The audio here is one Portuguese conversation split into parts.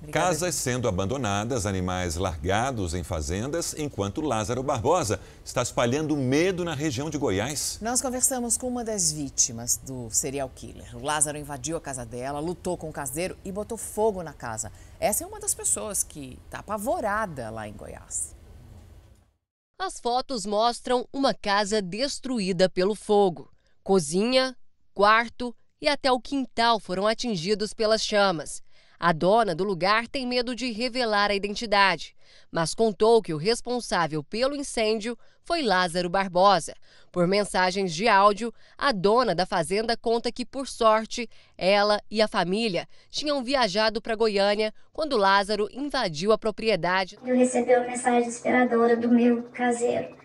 Obrigada. Casas sendo abandonadas, animais largados em fazendas, enquanto Lázaro Barbosa está espalhando medo na região de Goiás. Nós conversamos com uma das vítimas do serial killer. O Lázaro invadiu a casa dela, lutou com o caseiro e botou fogo na casa. Essa é uma das pessoas que está apavorada lá em Goiás. As fotos mostram uma casa destruída pelo fogo. Cozinha, quarto e até o quintal foram atingidos pelas chamas. A dona do lugar tem medo de revelar a identidade, mas contou que o responsável pelo incêndio foi Lázaro Barbosa. Por mensagens de áudio, a dona da fazenda conta que, por sorte, ela e a família tinham viajado para Goiânia quando Lázaro invadiu a propriedade. Eu recebi uma mensagem esperadora do meu caseiro.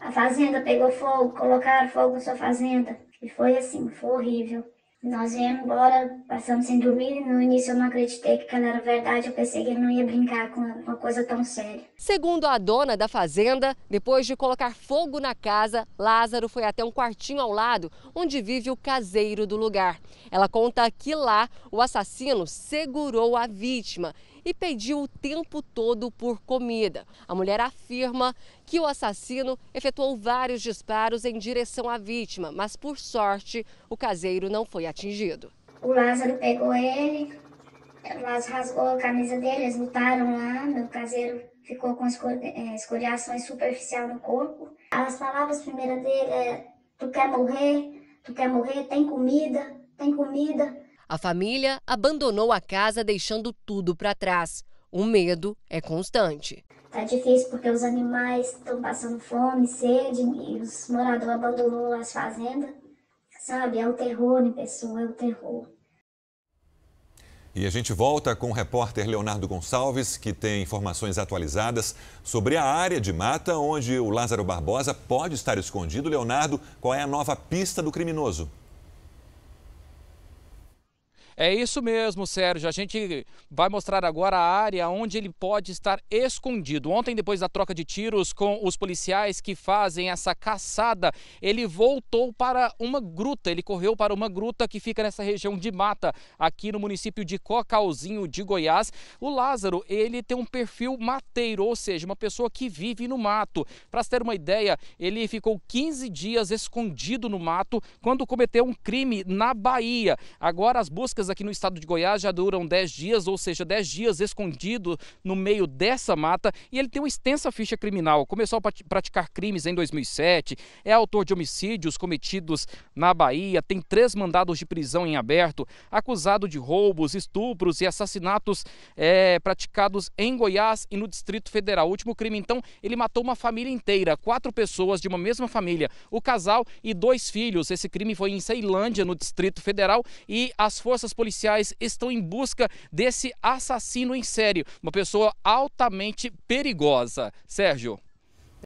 A fazenda pegou fogo, colocaram fogo na sua fazenda. E foi assim, foi horrível. Nós viemos embora, passamos sem dormir. No início eu não acreditei que aquela era verdade, eu pensei que ele não ia brincar com uma coisa tão séria. Segundo a dona da fazenda, depois de colocar fogo na casa, Lázaro foi até um quartinho ao lado, onde vive o caseiro do lugar. Ela conta que lá o assassino segurou a vítima e pediu o tempo todo por comida. A mulher afirma que o assassino efetuou vários disparos em direção à vítima, mas por sorte o caseiro não foi atingido. O Lázaro pegou ele, o Lázaro rasgou a camisa dele, eles lutaram lá, meu caseiro ficou com é, escoriações superficial no corpo. As palavras primeiras dele é, tu quer morrer, tu quer morrer, tem comida, tem comida. A família abandonou a casa deixando tudo para trás. O medo é constante. Tá difícil porque os animais estão passando fome, sede e os moradores abandonou as fazendas sabe? É o terror em pessoa, é o terror. E a gente volta com o repórter Leonardo Gonçalves, que tem informações atualizadas sobre a área de mata onde o Lázaro Barbosa pode estar escondido. Leonardo, qual é a nova pista do criminoso? É isso mesmo, Sérgio. A gente vai mostrar agora a área onde ele pode estar escondido. Ontem, depois da troca de tiros com os policiais que fazem essa caçada, ele voltou para uma gruta. Ele correu para uma gruta que fica nessa região de mata, aqui no município de Cocalzinho de Goiás. O Lázaro, ele tem um perfil mateiro, ou seja, uma pessoa que vive no mato. Para se ter uma ideia, ele ficou 15 dias escondido no mato quando cometeu um crime na Bahia. Agora as buscas aqui no estado de Goiás já duram 10 dias, ou seja, 10 dias escondido no meio dessa mata e ele tem uma extensa ficha criminal. Começou a praticar crimes em 2007, é autor de homicídios cometidos na Bahia, tem três mandados de prisão em aberto, acusado de roubos, estupros e assassinatos é, praticados em Goiás e no Distrito Federal. O último crime, então, ele matou uma família inteira, quatro pessoas de uma mesma família, o casal e dois filhos. Esse crime foi em Ceilândia, no Distrito Federal, e as forças policiais policiais estão em busca desse assassino em série, uma pessoa altamente perigosa. Sérgio.